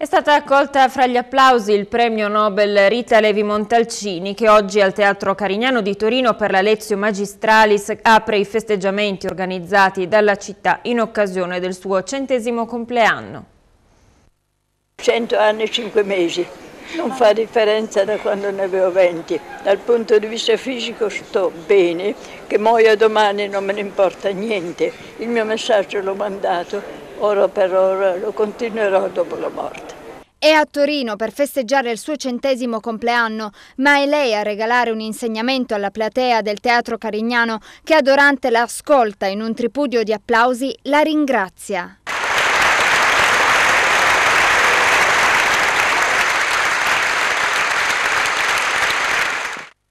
È stata accolta fra gli applausi il premio Nobel Rita Levi Montalcini che oggi al Teatro Carignano di Torino per la Lezio Magistralis apre i festeggiamenti organizzati dalla città in occasione del suo centesimo compleanno. Cento anni e cinque mesi, non fa differenza da quando ne avevo venti. Dal punto di vista fisico sto bene, che muoia domani non me ne importa niente. Il mio messaggio l'ho mandato ora per ora, lo continuerò dopo la morte. È a Torino per festeggiare il suo centesimo compleanno, ma è lei a regalare un insegnamento alla platea del Teatro Carignano che adorante la ascolta in un tripudio di applausi la ringrazia.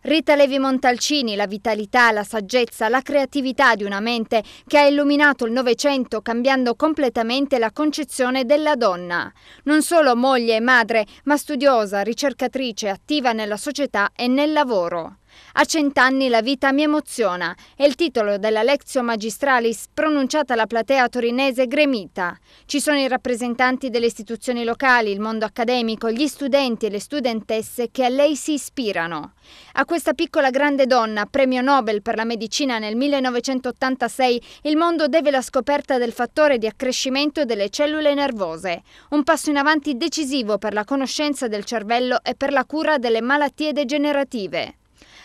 Rita Levi Montalcini, la vitalità, la saggezza, la creatività di una mente che ha illuminato il Novecento cambiando completamente la concezione della donna. Non solo moglie e madre, ma studiosa, ricercatrice, attiva nella società e nel lavoro. A cent'anni la vita mi emoziona è il titolo della Lectio Magistralis pronunciata alla platea torinese gremita. Ci sono i rappresentanti delle istituzioni locali, il mondo accademico, gli studenti e le studentesse che a lei si ispirano. A questa piccola grande donna, premio Nobel per la medicina nel 1986, il mondo deve la scoperta del fattore di accrescimento delle cellule nervose, un passo in avanti decisivo per la conoscenza del cervello e per la cura delle malattie degenerative.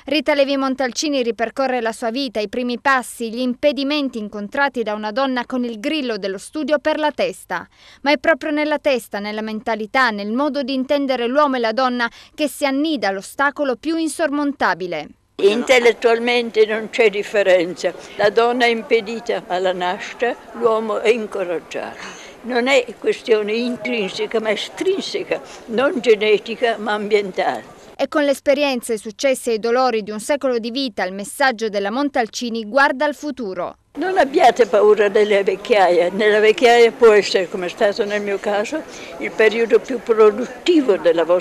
Rita Levi Montalcini ripercorre la sua vita, i primi passi, gli impedimenti incontrati da una donna con il grillo dello studio per la testa. Ma è proprio nella testa, nella mentalità, nel modo di intendere l'uomo e la donna che si annida l'ostacolo più insormontabile. Intellettualmente non c'è differenza. La donna è impedita alla nascita, l'uomo è incoraggiato non è questione intrinseca ma estrinseca, non genetica ma ambientale. E con l'esperienza, i successi e i dolori di un secolo di vita, il messaggio della Montalcini guarda al futuro. Non abbiate paura della vecchiaia, nella vecchiaia può essere, come è stato nel mio caso, il periodo più produttivo della vostra vita.